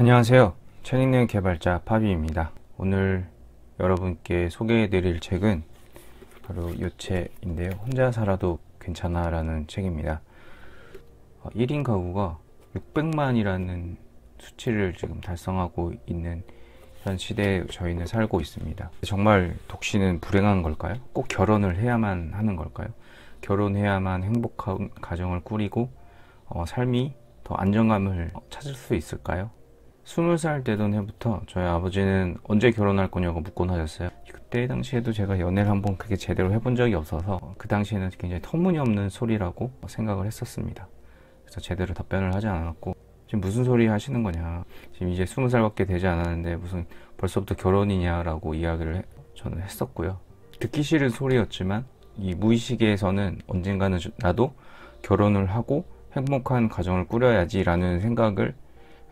안녕하세요. 책 읽는 개발자 파비입니다. 오늘 여러분께 소개해드릴 책은 바로 이 책인데요. 혼자 살아도 괜찮아 라는 책입니다. 1인 어, 가구가 600만이라는 수치를 지금 달성하고 있는 현 시대에 저희는 살고 있습니다. 정말 독신은 불행한 걸까요? 꼭 결혼을 해야만 하는 걸까요? 결혼해야만 행복한 가정을 꾸리고 어, 삶이 더 안정감을 찾을 수 있을까요? 20살 되던 해부터 저희 아버지는 언제 결혼할 거냐고 묻곤 하셨어요. 그때 당시에도 제가 연애를 한번 그게 제대로 해본 적이 없어서 그 당시에는 굉장히 터무니없는 소리라고 생각을 했었습니다. 그래서 제대로 답변을 하지 않았고 지금 무슨 소리 하시는 거냐 지금 이제 20살밖에 되지 않았는데 무슨 벌써부터 결혼이냐라고 이야기를 해, 저는 했었고요. 듣기 싫은 소리였지만 이 무의식에서는 언젠가는 나도 결혼을 하고 행복한 가정을 꾸려야지라는 생각을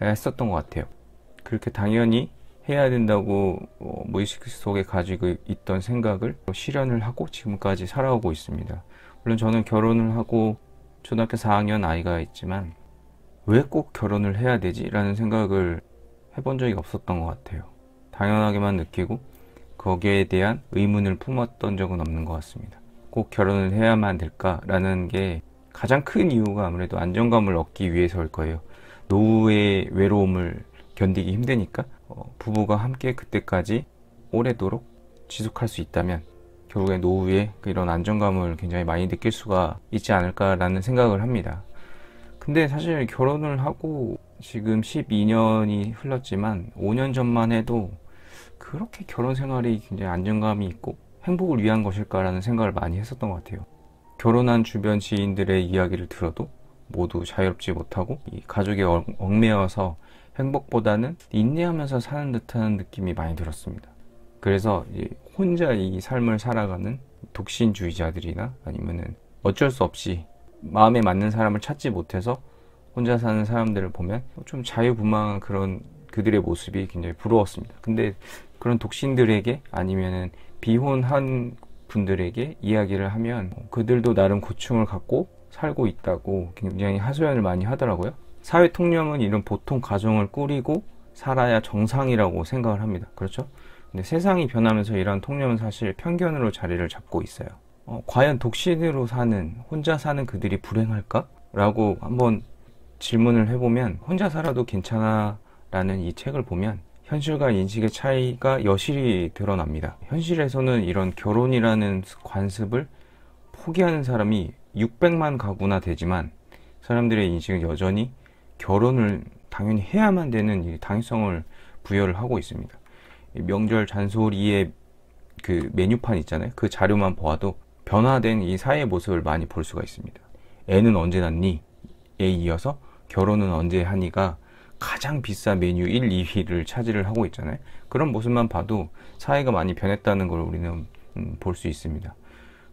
예, 했었던 것 같아요. 그렇게 당연히 해야 된다고 어, 무의식 속에 가지고 있던 생각을 실현을 하고 지금까지 살아오고 있습니다. 물론 저는 결혼을 하고 초등학교 4학년 아이가 있지만 왜 꼭 결혼을 해야 되지? 라는 생각을 해본 적이 없었던 것 같아요. 당연하게만 느끼고 거기에 대한 의문을 품었던 적은 없는 것 같습니다. 꼭 결혼을 해야만 될까라는 게 가장 큰 이유가 아무래도 안정감을 얻기 위해서일 거예요. 노후의 외로움을 견디기 힘드니까 어, 부부가 함께 그때까지 오래도록 지속할 수 있다면 결국에 노후에 그 이런 안정감을 굉장히 많이 느낄 수가 있지 않을까라는 생각을 합니다. 근데 사실 결혼을 하고 지금 12년이 흘렀지만 5년 전만 해도 그렇게 결혼 생활이 굉장히 안정감이 있고 행복을 위한 것일까라는 생각을 많이 했었던 것 같아요. 결혼한 주변 지인들의 이야기를 들어도 모두 자유롭지 못하고 이 가족의 얽매여서 행복보다는 인내하면서 사는 듯한 느낌이 많이 들었습니다. 그래서 혼자 이 삶을 살아가는 독신주의자들이나 아니면은 어쩔 수 없이 마음에 맞는 사람을 찾지 못해서 혼자 사는 사람들을 보면 좀 자유분방한 그런 그들의 모습이 굉장히 부러웠습니다. 근데 그런 독신들에게 아니면은 비혼한 분들에게 이야기를 하면 뭐 그들도 나름 고충을 갖고 살고 있다고 굉장히 하소연을 많이 하더라고요. 사회 통념은 이런 보통 가정을 꾸리고 살아야 정상이라고 생각을 합니다. 그렇죠? 근데 세상이 변하면서 이러한 통념은 사실 편견으로 자리를 잡고 있어요. 어, 과연 독신으로 사는, 혼자 사는 그들이 불행할까? 라고 한번 질문을 해보면 혼자 살아도 괜찮아 라는 이 책을 보면 현실과 인식의 차이가 여실히 드러납니다. 현실에서는 이런 결혼이라는 관습을 포기하는 사람이 600만 가구나 되지만 사람들의 인식은 여전히 결혼을 당연히 해야만 되는 당위성을 부여를 하고 있습니다. 명절 잔소리의 그 메뉴판 있잖아요. 그 자료만 보아도 변화된 이 사회의 모습을 많이 볼 수가 있습니다. 애는 언제 낳니에 이어서 결혼은 언제 하니가 가장 비싼 메뉴 1, 2위를 차지를 하고 있잖아요. 그런 모습만 봐도 사회가 많이 변했다는 걸 우리는 음, 볼수 있습니다.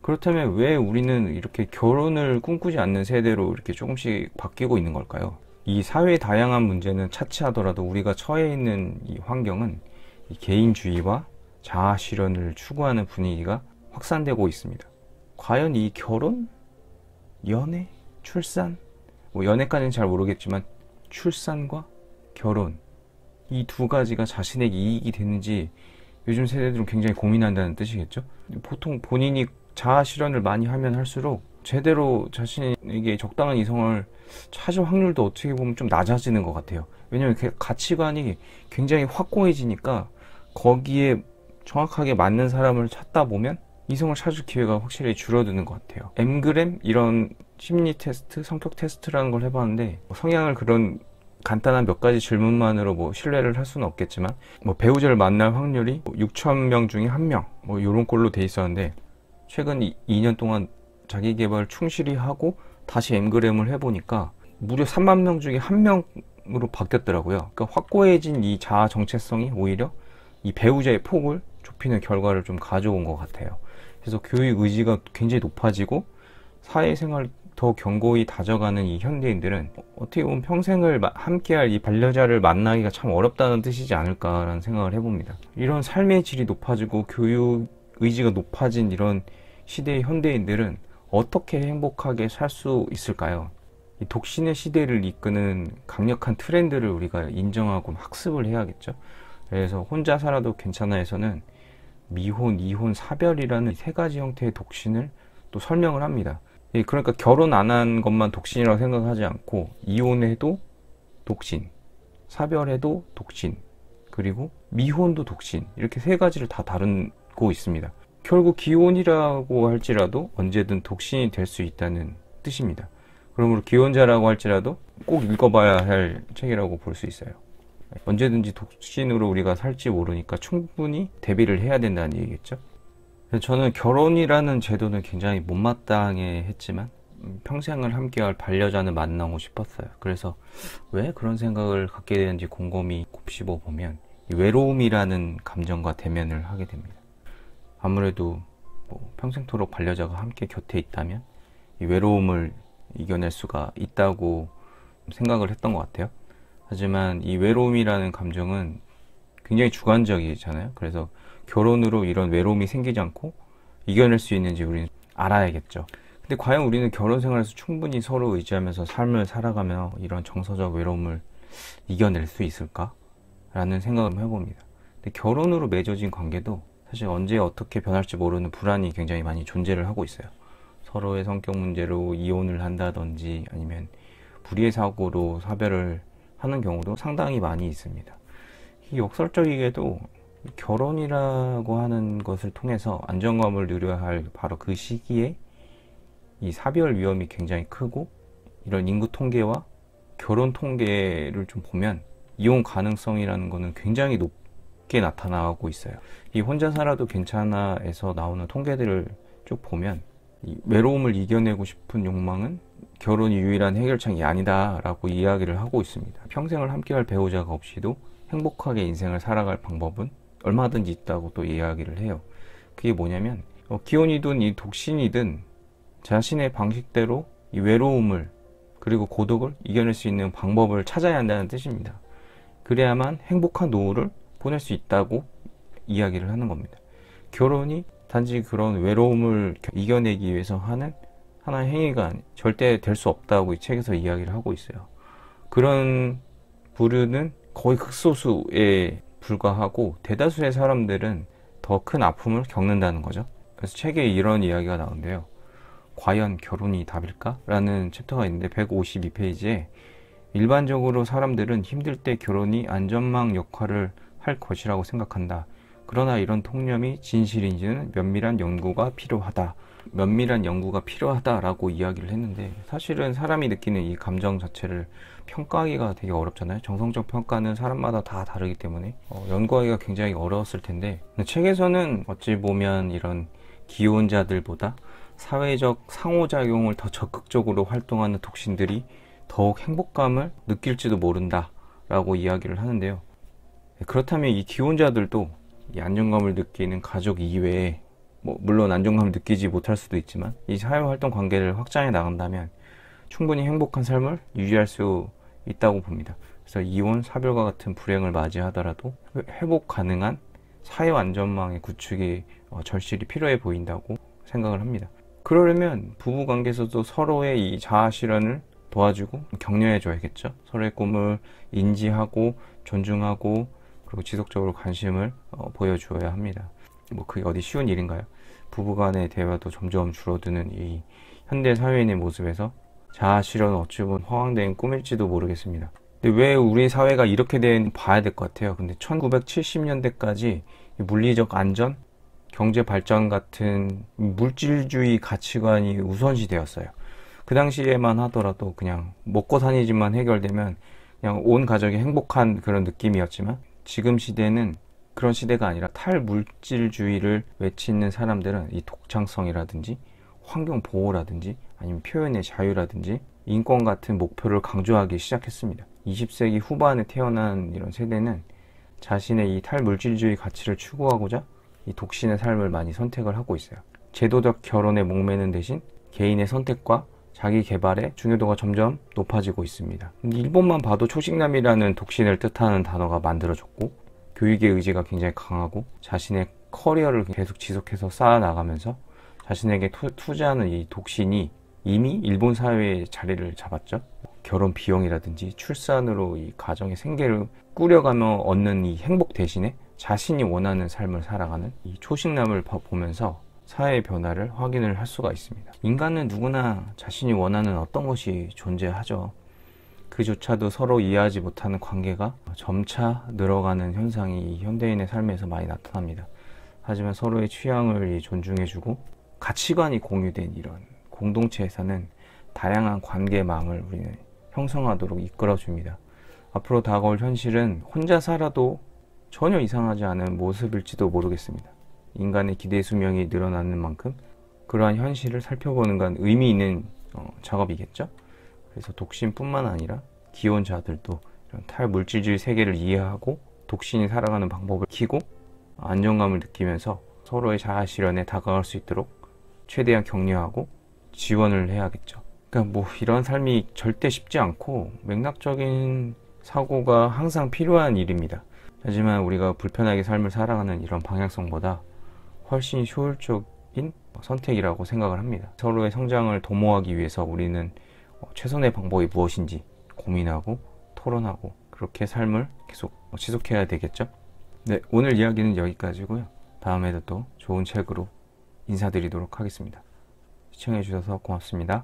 그렇다면 왜 우리는 이렇게 결혼을 꿈꾸지 않는 세대로 이렇게 조금씩 바뀌고 있는 걸까요? 이 사회의 다양한 문제는 차치하더라도 우리가 처해 있는 이 환경은 이 개인주의와 자아 실현을 추구하는 분위기가 확산되고 있습니다. 과연 이 결혼, 연애, 출산, 뭐 연애까지는 잘 모르겠지만 출산과 결혼 이 두 가지가 자신에게 이익이 되는지 요즘 세대들은 굉장히 고민한다는 뜻이겠죠. 보통 본인이 자아 실현을 많이 하면 할수록 제대로 자신에게 적당한 이성을 찾을 확률도 어떻게 보면 좀 낮아지는 것 같아요. 왜냐면 하 그 가치관이 굉장히 확고해지니까 거기에 정확하게 맞는 사람을 찾다 보면 이성을 찾을 기회가 확실히 줄어드는 것 같아요. 엠그램 이런 심리 테스트, 성격 테스트라는 걸 해봤는데 뭐 성향을 그런 간단한 몇 가지 질문만으로 뭐 신뢰를 할 수는 없겠지만 뭐 배우자를 만날 확률이 6천 뭐 명 중에 한 명뭐 이런 걸로돼 있었는데 최근 2년 동안 자기 개발 충실히 하고 다시 엠그램을 해보니까 무려 3만 명 중에 한 명으로 바뀌었더라고요. 그러니까 확고해진 이 자아 정체성이 오히려 이 배우자의 폭을 좁히는 결과를 좀 가져온 것 같아요. 그래서 교육 의지가 굉장히 높아지고 사회생활 더 견고히 다져가는 이 현대인들은 어떻게 보면 평생을 함께할 이 반려자를 만나기가 참 어렵다는 뜻이지 않을까라는 생각을 해봅니다. 이런 삶의 질이 높아지고 교육 의지가 높아진 이런 시대의 현대인들은 어떻게 행복하게 살 수 있을까요? 독신의 시대를 이끄는 강력한 트렌드를 우리가 인정하고 학습을 해야겠죠. 그래서 혼자 살아도 괜찮아에서는 미혼, 이혼, 사별이라는 세 가지 형태의 독신을 또 설명을 합니다. 예, 그러니까 결혼 안 한 것만 독신이라고 생각하지 않고 이혼해도 독신, 사별해도 독신, 그리고 미혼도 독신 이렇게 세 가지를 다 다른 갖고 있습니다. 결국 기혼이라고 할지라도 언제든 독신이 될 수 있다는 뜻입니다. 그러므로 기혼자라고 할지라도 꼭 읽어봐야 할 책이라고 볼 수 있어요. 언제든지 독신으로 우리가 살지 모르니까 충분히 대비를 해야 된다는 얘기겠죠. 저는 결혼이라는 제도는 굉장히 못마땅해 했지만 평생을 함께할 반려자는 만나고 싶었어요. 그래서 왜 그런 생각을 갖게 되는지 곰곰이 곱씹어 보면 외로움이라는 감정과 대면을 하게 됩니다. 아무래도 뭐 평생토록 반려자가 함께 곁에 있다면 이 외로움을 이겨낼 수가 있다고 생각을 했던 것 같아요. 하지만 이 외로움이라는 감정은 굉장히 주관적이잖아요. 그래서 결혼으로 이런 외로움이 생기지 않고 이겨낼 수 있는지 우리는 알아야겠죠. 근데 과연 우리는 결혼 생활에서 충분히 서로 의지하면서 삶을 살아가며 이런 정서적 외로움을 이겨낼 수 있을까? 라는 생각을 해봅니다. 근데 결혼으로 맺어진 관계도 사실 언제 어떻게 변할지 모르는 불안이 굉장히 많이 존재를 하고 있어요. 서로의 성격 문제로 이혼을 한다든지 아니면 불의의 사고로 사별을 하는 경우도 상당히 많이 있습니다. 역설적이게도 결혼이라고 하는 것을 통해서 안정감을 누려야 할 바로 그 시기에 이 사별 위험이 굉장히 크고 이런 인구 통계와 결혼 통계를 좀 보면 이혼 가능성이라는 것은 굉장히 높 높게 나타나고 있어요. 이 혼자 살아도 괜찮아에서 나오는 통계들을 쭉 보면 외로움을 이겨내고 싶은 욕망은 결혼이 유일한 해결책이 아니다라고 이야기를 하고 있습니다. 평생을 함께할 배우자가 없이도 행복하게 인생을 살아갈 방법은 얼마든지 있다고 또 이야기를 해요. 그게 뭐냐면 어, 기혼이든 이 독신이든 자신의 방식대로 이 외로움을 그리고 고독을 이겨낼 수 있는 방법을 찾아야 한다는 뜻입니다. 그래야만 행복한 노후를 보낼 수 있다고 이야기를 하는 겁니다. 결혼이 단지 그런 외로움을 이겨내기 위해서 하는 하나의 행위가 절대 될 수 없다고 이 책에서 이야기를 하고 있어요. 그런 부류는 거의 극소수에 불과하고 대다수의 사람들은 더 큰 아픔을 겪는다는 거죠. 그래서 책에 이런 이야기가 나오는데요. 과연 결혼이 답일까? 라는 챕터가 있는데 152페이지에 일반적으로 사람들은 힘들 때 결혼이 안전망 역할을 할 것이라고 생각한다. 그러나 이런 통념이 진실인지는 면밀한 연구가 필요하다. 면밀한 연구가 필요하다라고 이야기를 했는데 사실은 사람이 느끼는 이 감정 자체를 평가하기가 되게 어렵잖아요. 정성적 평가는 사람마다 다 다르기 때문에 어, 연구하기가 굉장히 어려웠을 텐데 책에서는 어찌 보면 이런 기혼자들보다 사회적 상호작용을 더 적극적으로 활동하는 독신들이 더욱 행복감을 느낄지도 모른다라고 이야기를 하는데요. 네, 그렇다면 이 기혼자들도 이 안정감을 느끼는 가족 이외에 뭐 물론 안정감을 느끼지 못할 수도 있지만 이 사회활동 관계를 확장해 나간다면 충분히 행복한 삶을 유지할 수 있다고 봅니다. 그래서 이혼, 사별과 같은 불행을 맞이하더라도 회복 가능한 사회 안전망의 구축이 어, 절실히 필요해 보인다고 생각을 합니다. 그러려면 부부 관계에서도 서로의 이 자아 실현을 도와주고 격려해 줘야겠죠. 서로의 꿈을 인지하고 존중하고 그리고 지속적으로 관심을 어, 보여주어야 합니다. 뭐 그게 어디 쉬운 일인가요? 부부간의 대화도 점점 줄어드는 이 현대 사회인의 모습에서 자아 실현 어찌 보면 허황된 꿈일지도 모르겠습니다. 근데 왜 우리 사회가 이렇게 된 봐야 될 것 같아요. 근데 1970년대까지 물리적 안전, 경제 발전 같은 물질주의 가치관이 우선시 되었어요. 그 당시에만 하더라도 그냥 먹고 사니지만 해결되면 그냥 온 가족이 행복한 그런 느낌이었지만 지금 시대는 그런 시대가 아니라 탈물질주의를 외치는 사람들은 이 독창성이라든지 환경 보호라든지 아니면 표현의 자유라든지 인권 같은 목표를 강조하기 시작했습니다. 20세기 후반에 태어난 이런 세대는 자신의 이 탈물질주의 가치를 추구하고자 이 독신의 삶을 많이 선택을 하고 있어요. 제도적 결혼에 목매는 대신 개인의 선택과 자기 개발의 중요도가 점점 높아지고 있습니다. 일본만 봐도 초식남이라는 독신을 뜻하는 단어가 만들어졌고 교육의 의지가 굉장히 강하고 자신의 커리어를 계속 지속해서 쌓아나가면서 자신에게 투, 자하는이 독신이 이미 일본 사회의 자리를 잡았죠. 결혼 비용이라든지 출산으로 이 가정의 생계를 꾸려가며 얻는 이 행복 대신에 자신이 원하는 삶을 살아가는 이 초식남을 보면서 사회의 변화를 확인을 할 수가 있습니다. 인간은 누구나 자신이 원하는 어떤 것이 존재하죠. 그조차도 서로 이해하지 못하는 관계가 점차 늘어가는 현상이 현대인의 삶에서 많이 나타납니다. 하지만 서로의 취향을 존중해주고 가치관이 공유된 이런 공동체에서는 다양한 관계망을 우리는 형성하도록 이끌어줍니다. 앞으로 다가올 현실은 혼자 살아도 전혀 이상하지 않은 모습일지도 모르겠습니다. 인간의 기대 수명이 늘어나는 만큼 그러한 현실을 살펴보는 건 의미 있는 어, 작업이겠죠. 그래서 독신뿐만 아니라 기혼 자들도 이런 탈물질주의 세계를 이해하고 독신이 살아가는 방법을 키고 안정감을 느끼면서 서로의 자아 실현에 다가갈 수 있도록 최대한 격려하고 지원을 해야겠죠. 그러니까 뭐 이런 삶이 절대 쉽지 않고 맥락적인 사고가 항상 필요한 일입니다. 하지만 우리가 불편하게 삶을 살아가는 이런 방향성보다 훨씬 효율적인 선택이라고 생각을 합니다. 서로의 성장을 도모하기 위해서 우리는 어, 최선의 방법이 무엇인지 고민하고 토론하고 그렇게 삶을 계속 어, 지속해야 되겠죠? 네, 오늘 이야기는 여기까지고요. 다음에도 또 좋은 책으로 인사드리도록 하겠습니다. 시청해주셔서 고맙습니다.